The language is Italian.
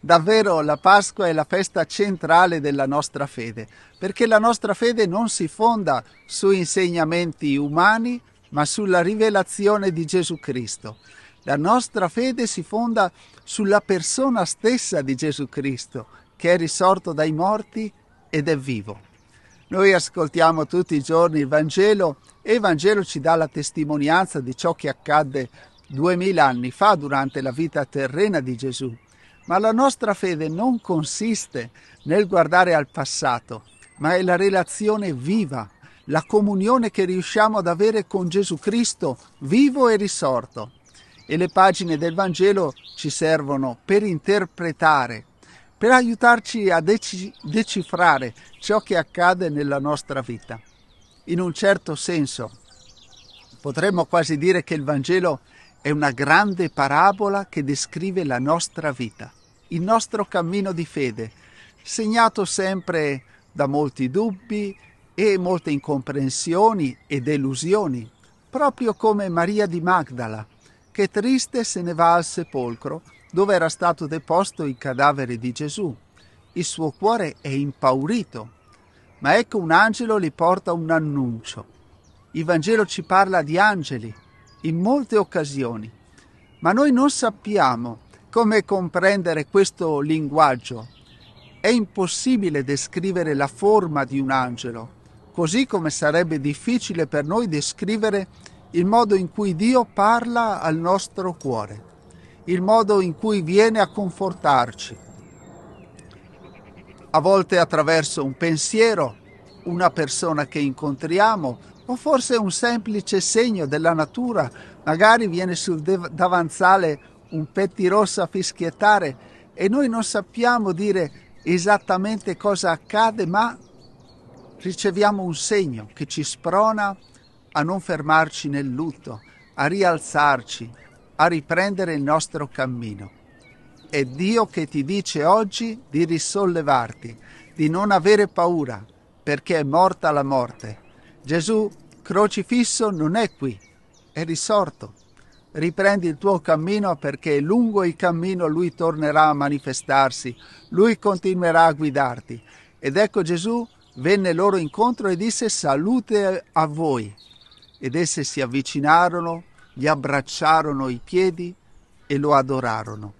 Davvero la Pasqua è la festa centrale della nostra fede, perché la nostra fede non si fonda su insegnamenti umani, ma sulla rivelazione di Gesù Cristo. La nostra fede si fonda sulla persona stessa di Gesù Cristo, che è risorto dai morti ed è vivo. Noi ascoltiamo tutti i giorni il Vangelo e il Vangelo ci dà la testimonianza di ciò che accadde duemila anni fa durante la vita terrena di Gesù ma la nostra fede non consiste nel guardare al passato, ma è la relazione viva, la comunione che riusciamo ad avere con Gesù Cristo vivo e risorto. E le pagine del Vangelo ci servono per interpretare, per aiutarci a deci- decifrare ciò che accade nella nostra vita. In un certo senso, potremmo quasi dire che il Vangelo è una grande parabola che descrive la nostra vita il nostro cammino di fede, segnato sempre da molti dubbi e molte incomprensioni e delusioni, proprio come Maria di Magdala, che triste se ne va al sepolcro dove era stato deposto il cadavere di Gesù. Il suo cuore è impaurito, ma ecco un angelo gli porta un annuncio. Il Vangelo ci parla di angeli in molte occasioni, ma noi non sappiamo come comprendere questo linguaggio? È impossibile descrivere la forma di un angelo, così come sarebbe difficile per noi descrivere il modo in cui Dio parla al nostro cuore, il modo in cui viene a confortarci. A volte attraverso un pensiero, una persona che incontriamo o forse un semplice segno della natura, magari viene sul davanzale un pettirosso a fischiettare e noi non sappiamo dire esattamente cosa accade, ma riceviamo un segno che ci sprona a non fermarci nel lutto, a rialzarci, a riprendere il nostro cammino. È Dio che ti dice oggi di risollevarti, di non avere paura, perché è morta la morte. Gesù crocifisso non è qui, è risorto riprendi il tuo cammino perché lungo il cammino lui tornerà a manifestarsi, lui continuerà a guidarti. Ed ecco Gesù venne loro incontro e disse salute a voi. Ed esse si avvicinarono, gli abbracciarono i piedi e lo adorarono.